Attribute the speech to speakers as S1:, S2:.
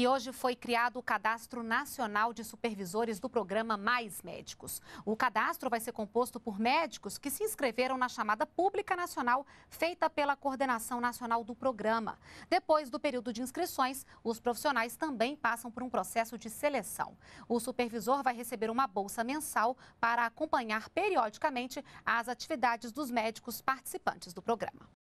S1: E hoje foi criado o Cadastro Nacional de Supervisores do programa Mais Médicos. O cadastro vai ser composto por médicos que se inscreveram na chamada pública nacional feita pela Coordenação Nacional do Programa. Depois do período de inscrições, os profissionais também passam por um processo de seleção. O supervisor vai receber uma bolsa mensal para acompanhar periodicamente as atividades dos médicos participantes do programa.